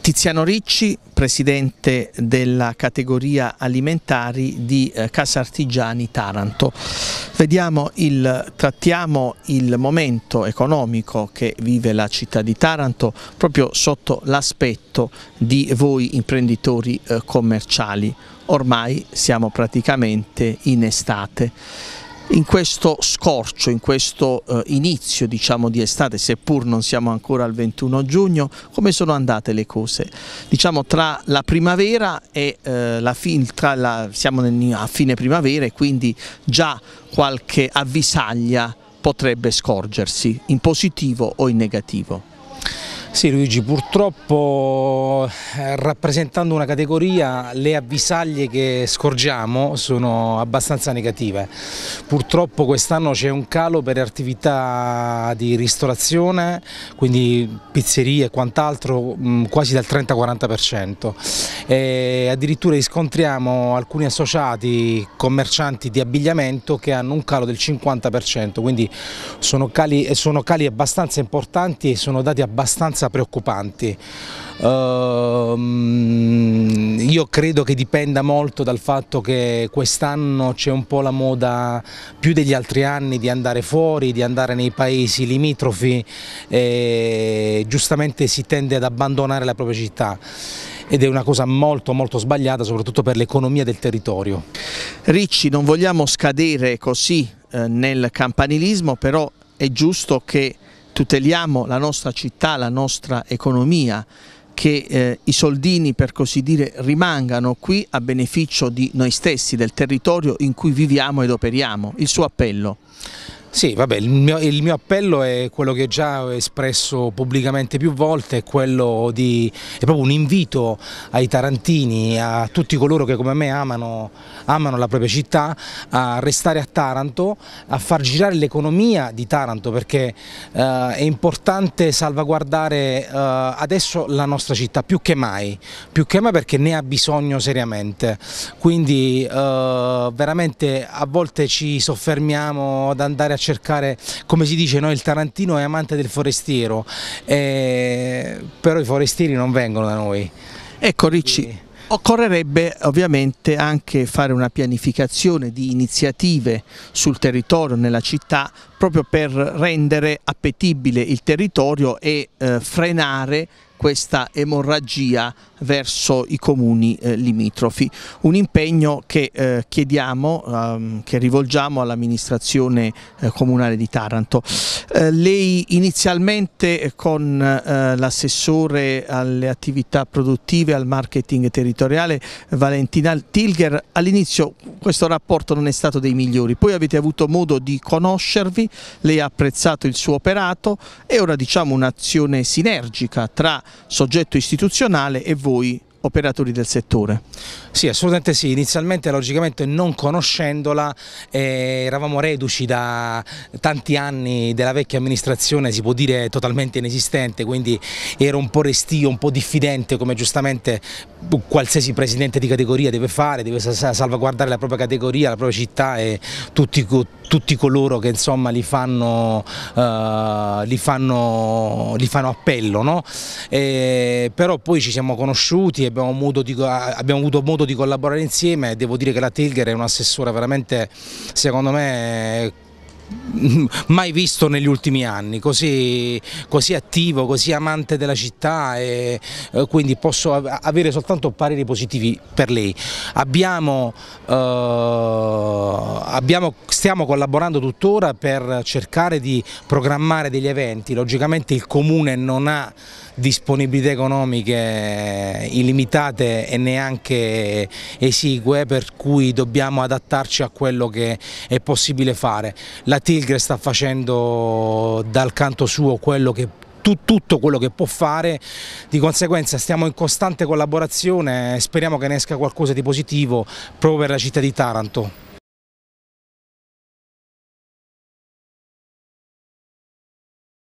Tiziano Ricci, presidente della categoria alimentari di eh, Casa Artigiani Taranto. Vediamo il, trattiamo il momento economico che vive la città di Taranto proprio sotto l'aspetto di voi imprenditori eh, commerciali. Ormai siamo praticamente in estate. In questo scorcio, in questo eh, inizio diciamo, di estate, seppur non siamo ancora al 21 giugno, come sono andate le cose? Diciamo tra la primavera e eh, la fine, la, siamo a fine primavera e quindi già qualche avvisaglia potrebbe scorgersi, in positivo o in negativo. Sì Luigi, purtroppo eh, rappresentando una categoria le avvisaglie che scorgiamo sono abbastanza negative. Purtroppo quest'anno c'è un calo per attività di ristorazione, quindi pizzerie e quant'altro mm, quasi dal 30-40%. Addirittura riscontriamo alcuni associati commercianti di abbigliamento che hanno un calo del 50%, quindi sono cali, sono cali abbastanza importanti e sono dati abbastanza abbastanza preoccupanti. Uh, io credo che dipenda molto dal fatto che quest'anno c'è un po' la moda più degli altri anni di andare fuori, di andare nei paesi limitrofi e giustamente si tende ad abbandonare la propria città ed è una cosa molto molto sbagliata soprattutto per l'economia del territorio. Ricci, non vogliamo scadere così eh, nel campanilismo, però è giusto che tuteliamo la nostra città, la nostra economia, che eh, i soldini per così dire rimangano qui a beneficio di noi stessi, del territorio in cui viviamo ed operiamo. Il suo appello. Sì, vabbè, il mio, il mio, appello è quello che già ho espresso pubblicamente più volte, è, di, è proprio un invito ai tarantini, a tutti coloro che come me amano, amano la propria città, a restare a Taranto, a far girare l'economia di Taranto perché eh, è importante salvaguardare eh, adesso la nostra città più che mai, più che mai perché ne ha bisogno seriamente, quindi eh, veramente a volte ci soffermiamo ad andare a cercare, come si dice, no? il Tarantino è amante del forestiero, eh, però i forestieri non vengono da noi. Ecco Ricci, Occorrerebbe ovviamente anche fare una pianificazione di iniziative sul territorio, nella città, proprio per rendere appetibile il territorio e eh, frenare questa emorragia verso i comuni eh, limitrofi. Un impegno che eh, chiediamo, ehm, che rivolgiamo all'amministrazione eh, comunale di Taranto. Eh, lei inizialmente eh, con eh, l'assessore alle attività produttive, al marketing territoriale, Valentina Tilger, all'inizio questo rapporto non è stato dei migliori, poi avete avuto modo di conoscervi, lei ha apprezzato il suo operato e ora diciamo un'azione sinergica tra soggetto istituzionale e voi operatori del settore? Sì, assolutamente sì. Inizialmente, logicamente, non conoscendola, eh, eravamo reduci da tanti anni della vecchia amministrazione, si può dire totalmente inesistente, quindi ero un po' restio, un po' diffidente, come giustamente qualsiasi presidente di categoria deve fare, deve salvaguardare la propria categoria, la propria città e tutti, tutti coloro che insomma li fanno, eh, li fanno, li fanno appello, no? e, però poi ci siamo conosciuti, abbiamo avuto, di, abbiamo avuto modo di collaborare insieme e devo dire che la Tilger è un assessore veramente secondo me mai visto negli ultimi anni, così, così, attivo, così amante della città e eh, quindi posso avere soltanto pareri positivi per lei. Abbiamo eh, abbiamo, stiamo collaborando tuttora per cercare di programmare degli eventi, logicamente il Comune non ha disponibilità economiche illimitate e neanche esigue per cui dobbiamo adattarci a quello che è possibile fare. La Tilgre sta facendo dal canto suo quello che tutto quello che può fare, di conseguenza stiamo in costante collaborazione e speriamo che ne esca qualcosa di positivo proprio per la città di Taranto.